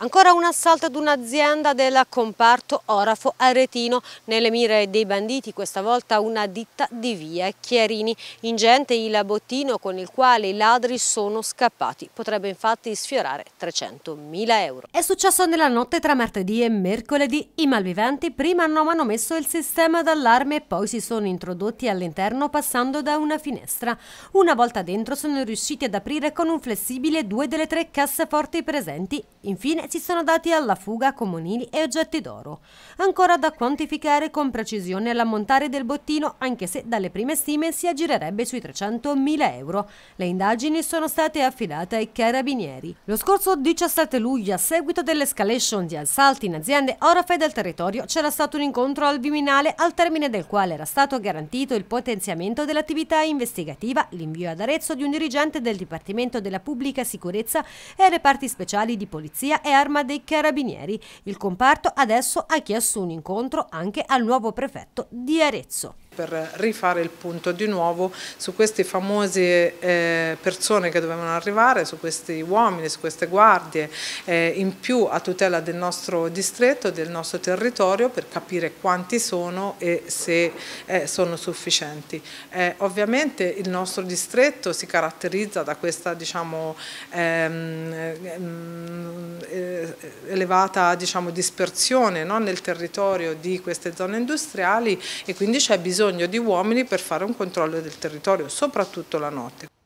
Ancora un assalto ad un'azienda del comparto Orafo Aretino. Nelle mire dei banditi, questa volta una ditta di via Chiarini. Ingente il bottino con il quale i ladri sono scappati. Potrebbe infatti sfiorare 300.000 euro. È successo nella notte tra martedì e mercoledì. I malviventi prima hanno manomesso il sistema d'allarme e poi si sono introdotti all'interno passando da una finestra. Una volta dentro sono riusciti ad aprire con un flessibile due delle tre casseforti presenti. Infine si sono dati alla fuga comunili e oggetti d'oro. Ancora da quantificare con precisione l'ammontare del bottino, anche se dalle prime stime si aggirerebbe sui 300.000 euro. Le indagini sono state affidate ai carabinieri. Lo scorso 17 luglio, a seguito dell'escalation di assalti in aziende orafe del territorio, c'era stato un incontro al Viminale al termine del quale era stato garantito il potenziamento dell'attività investigativa, l'invio ad Arezzo di un dirigente del Dipartimento della Pubblica Sicurezza e reparti speciali di polizia e arma dei carabinieri. Il comparto adesso ha chiesto un incontro anche al nuovo prefetto di Arezzo per rifare il punto di nuovo su queste famose eh, persone che dovevano arrivare, su questi uomini, su queste guardie, eh, in più a tutela del nostro distretto, del nostro territorio, per capire quanti sono e se eh, sono sufficienti. ovviamente il nostro distretto si caratterizza da questa diciamo, ehm, ehm, eh, elevata diciamo, dispersione no, nel territorio di queste zone industriali e quindi c'è bisogno di uomini per fare un controllo del territorio, soprattutto la notte.